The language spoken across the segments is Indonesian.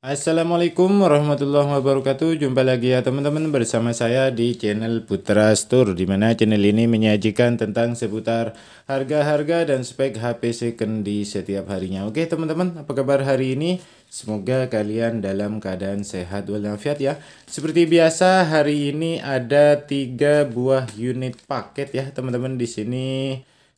Assalamualaikum warahmatullahi wabarakatuh Jumpa lagi ya teman-teman bersama saya di channel Putra Store Dimana channel ini menyajikan tentang seputar harga-harga dan spek HP second di setiap harinya Oke teman-teman apa kabar hari ini? Semoga kalian dalam keadaan sehat walafiat ya Seperti biasa hari ini ada tiga buah unit paket ya teman-teman di sini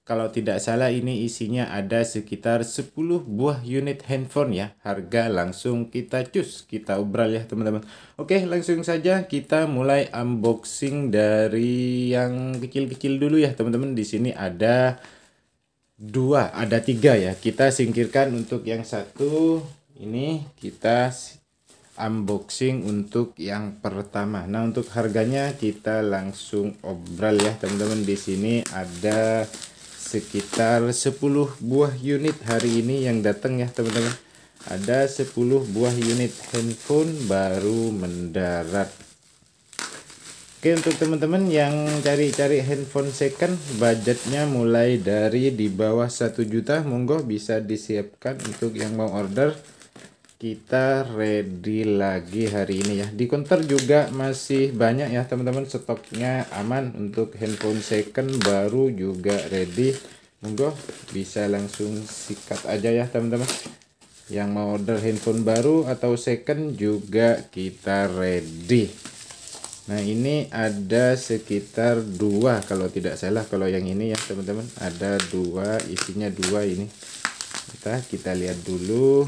kalau tidak salah ini isinya ada sekitar 10 buah unit handphone ya. Harga langsung kita cus, kita ubral ya teman-teman. Oke langsung saja kita mulai unboxing dari yang kecil-kecil dulu ya teman-teman. Di sini ada dua, ada tiga ya. Kita singkirkan untuk yang satu. Ini kita unboxing untuk yang pertama. Nah untuk harganya kita langsung obral ya teman-teman. Di sini ada sekitar 10 buah unit hari ini yang datang ya teman-teman ada 10 buah unit handphone baru mendarat Oke untuk teman-teman yang cari-cari handphone second budgetnya mulai dari di bawah 1 juta monggo bisa disiapkan untuk yang mau order kita ready lagi hari ini ya. Di counter juga masih banyak ya teman-teman stoknya aman untuk handphone second baru juga ready. Monggo bisa langsung sikat aja ya teman-teman. Yang mau order handphone baru atau second juga kita ready. Nah ini ada sekitar dua kalau tidak salah kalau yang ini ya teman-teman ada dua isinya dua ini. Kita kita lihat dulu.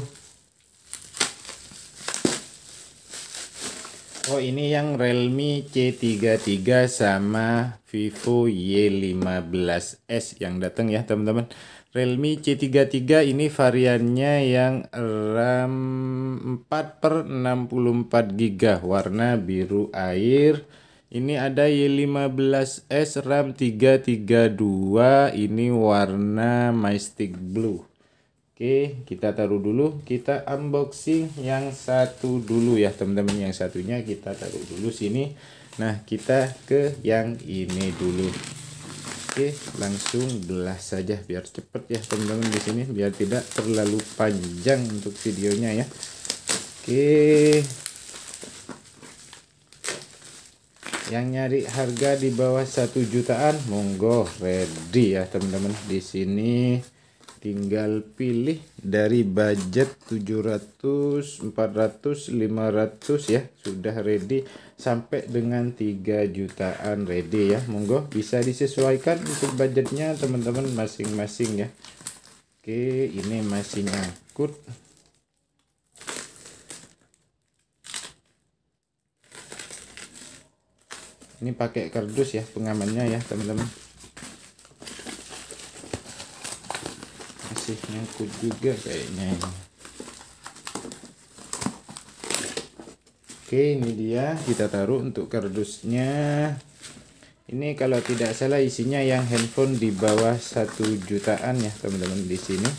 Oh ini yang Realme C33 sama Vivo Y15s yang datang ya teman-teman. Realme C33 ini variannya yang RAM 4 per 64 GB warna biru air. Ini ada Y15s RAM 332 ini warna Mystic Blue. Oke, kita taruh dulu. Kita unboxing yang satu dulu ya, teman-teman. Yang satunya kita taruh dulu sini. Nah, kita ke yang ini dulu. Oke, langsung gelas saja biar cepet ya, teman-teman di sini biar tidak terlalu panjang untuk videonya ya. Oke. Yang nyari harga di bawah satu jutaan, monggo ready ya, teman-teman. Di sini tinggal pilih dari budget 700 400 500 ya sudah ready sampai dengan 3 jutaan ready ya monggo bisa disesuaikan untuk budgetnya teman-teman masing-masing ya Oke ini masih nyangkut ini pakai kardus ya pengamannya ya teman-teman masih nyangkut juga kayaknya Oke ini dia kita taruh untuk kardusnya ini kalau tidak salah isinya yang handphone di bawah satu jutaan ya teman-teman di sini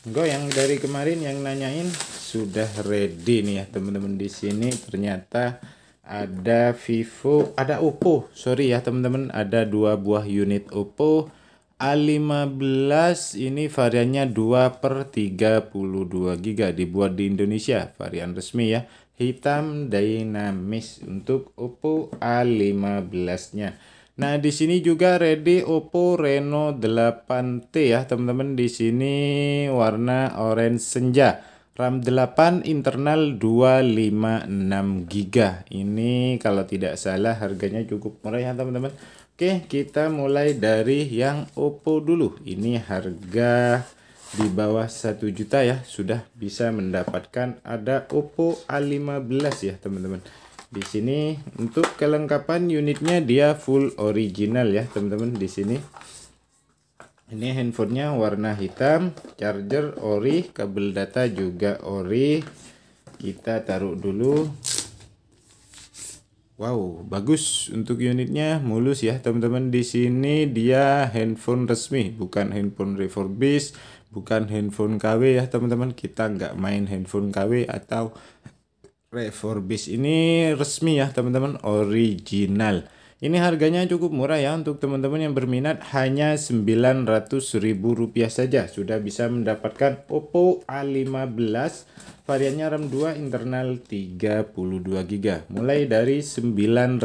Gue yang dari kemarin yang nanyain sudah ready nih ya teman-teman di sini ternyata ada Vivo, ada Oppo. Sorry ya teman-teman, ada dua buah unit Oppo A15 ini variannya 2 per 32 giga dibuat di Indonesia, varian resmi ya. Hitam dinamis untuk Oppo A15 nya Nah, di sini juga ready Oppo Reno 8T ya, teman-teman. Di sini warna orange senja. RAM 8 internal 256 GB. Ini kalau tidak salah harganya cukup murah ya, teman-teman. Oke, kita mulai dari yang Oppo dulu. Ini harga di bawah 1 juta ya, sudah bisa mendapatkan ada Oppo A15 ya, teman-teman di sini untuk kelengkapan unitnya dia full original ya teman-teman di sini ini handphonenya warna hitam charger ori kabel data juga ori kita taruh dulu wow bagus untuk unitnya mulus ya teman-teman di sini dia handphone resmi bukan handphone refurbished bukan handphone KW ya teman-teman kita nggak main handphone KW atau refurbish ini resmi ya teman-teman original ini harganya cukup murah ya untuk teman-teman yang berminat hanya rp rupiah saja sudah bisa mendapatkan Oppo A15 variannya RAM 2 internal 32GB mulai dari 900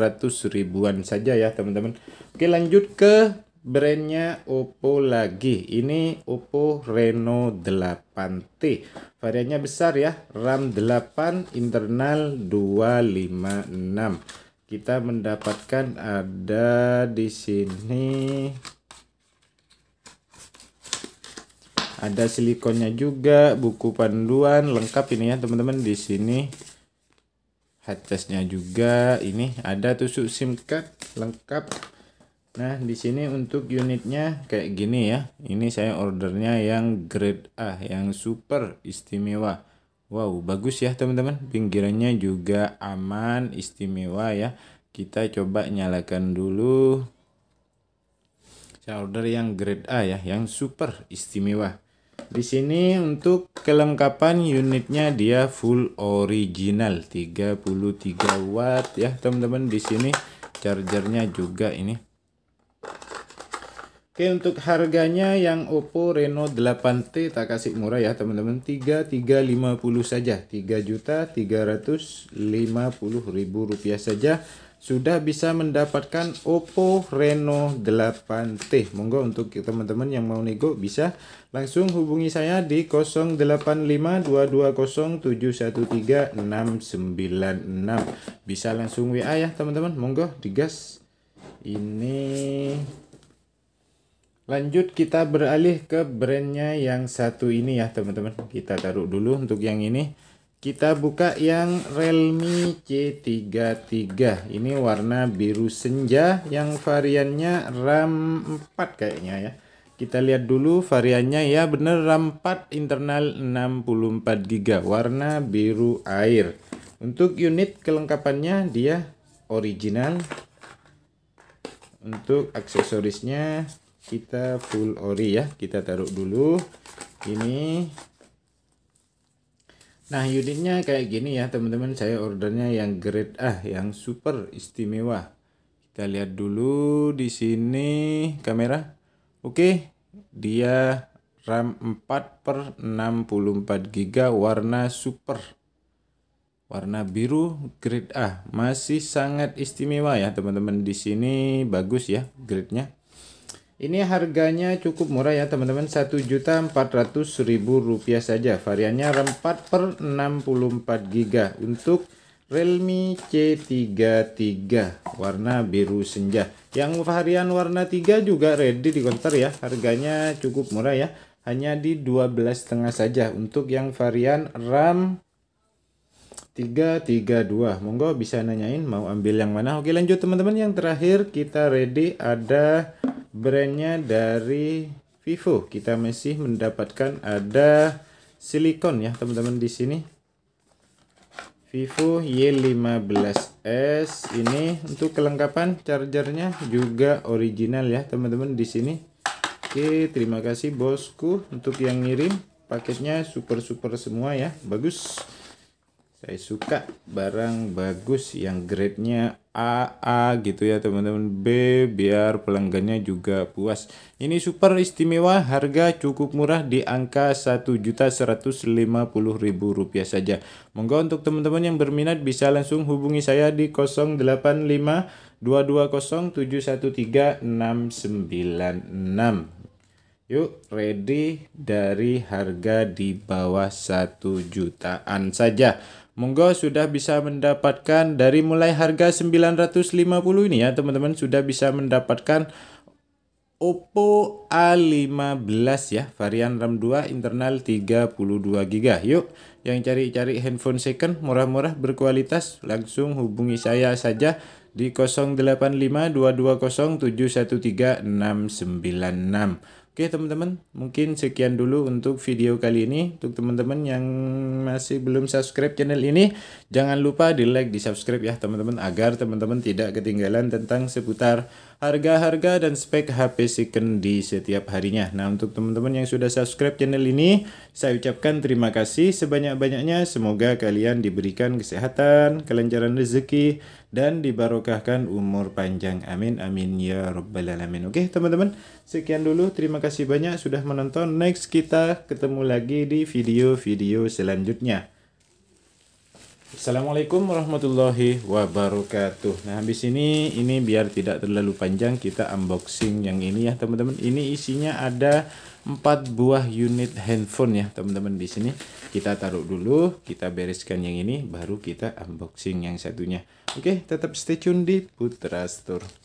ribuan saja ya teman-teman Oke lanjut ke brandnya Oppo lagi ini Oppo Reno 8T variannya besar ya RAM 8 internal 256 kita mendapatkan ada di sini ada silikonnya juga buku panduan lengkap ini ya teman-teman di sini headcase juga ini ada tusuk SIM card lengkap Nah, di sini untuk unitnya kayak gini ya. Ini saya ordernya yang grade A, yang super istimewa. Wow, bagus ya teman-teman. Pinggirannya juga aman, istimewa ya. Kita coba nyalakan dulu. Saya order yang grade A ya, yang super istimewa. Di sini untuk kelengkapan unitnya dia full original 33 watt ya teman-teman di sini chargernya juga ini Oke untuk harganya yang Oppo Reno 8T tak kasih murah ya teman-teman 3350 saja 3 juta 350 ribu rupiah saja sudah bisa mendapatkan Oppo Reno 8T monggo untuk teman-teman yang mau nego bisa langsung hubungi saya di 085220713696 bisa langsung WA ya teman-teman monggo digas ini Lanjut kita beralih ke brandnya yang satu ini ya teman-teman. Kita taruh dulu untuk yang ini. Kita buka yang Realme C33. Ini warna biru senja yang variannya RAM 4 kayaknya ya. Kita lihat dulu variannya ya. Bener RAM 4 internal 64GB warna biru air. Untuk unit kelengkapannya dia original. Untuk aksesorisnya kita full ori ya kita taruh dulu ini nah unitnya kayak gini ya teman-teman saya ordernya yang grade ah yang super istimewa kita lihat dulu di sini kamera oke dia RAM 4 per 64 GB warna super warna biru grade A masih sangat istimewa ya teman-teman di sini bagus ya grade-nya ini harganya cukup murah ya teman-teman rp rupiah saja Variannya RAM 4 per 64GB Untuk Realme C33 warna biru senja. Yang varian warna 3 juga ready di konter ya. Harganya cukup murah ya. Hanya di 12,5 saja untuk yang varian RAM 332. Monggo bisa nanyain mau ambil yang mana. Oke, lanjut teman-teman yang terakhir kita ready ada brandnya dari Vivo kita masih mendapatkan ada silikon ya teman-teman di sini Vivo Y15s ini untuk kelengkapan chargernya juga original ya teman-teman di sini Oke terima kasih bosku untuk yang ngirim paketnya super super semua ya bagus saya suka barang bagus yang grade-nya AA gitu ya teman-teman B biar pelanggannya juga puas ini super istimewa harga cukup murah di angka Rp1.150.000 saja monggo untuk teman-teman yang berminat bisa langsung hubungi saya di 085 220 713 696 Yuk, ready dari harga di bawah satu jutaan saja monggo sudah bisa mendapatkan dari mulai harga 950 ini ya teman-teman sudah bisa mendapatkan Oppo A15 ya varian RAM 2 internal 32GB yuk yang cari-cari handphone second murah-murah berkualitas langsung hubungi saya saja di 085220713696 Oke teman-teman, mungkin sekian dulu untuk video kali ini. Untuk teman-teman yang masih belum subscribe channel ini, jangan lupa di like, di subscribe ya teman-teman, agar teman-teman tidak ketinggalan tentang seputar harga-harga dan spek HP second di setiap harinya. Nah, untuk teman-teman yang sudah subscribe channel ini, saya ucapkan terima kasih sebanyak-banyaknya. Semoga kalian diberikan kesehatan, kelancaran rezeki, dan dibarokahkan umur panjang. Amin, amin ya rabbal alamin. Oke, teman-teman, sekian dulu. Terima kasih banyak sudah menonton. Next kita ketemu lagi di video-video selanjutnya. Assalamualaikum warahmatullahi wabarakatuh. Nah, habis ini ini biar tidak terlalu panjang kita unboxing yang ini ya, teman-teman. Ini isinya ada empat buah unit handphone ya, teman-teman di sini. Kita taruh dulu, kita bereskan yang ini baru kita unboxing yang satunya. Oke, tetap stay tune di Putra Store.